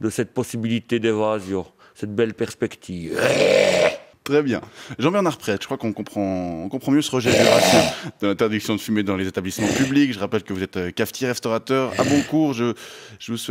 de cette possibilité d'évasion, cette belle perspective. Très bien. Jean-Bernard Prêtre, je crois qu'on comprend, on comprend mieux ce rejet racisme, de l'interdiction de fumer dans les établissements publics. Je rappelle que vous êtes euh, cafetier, restaurateur. À bon cours, je, je vous souhaite.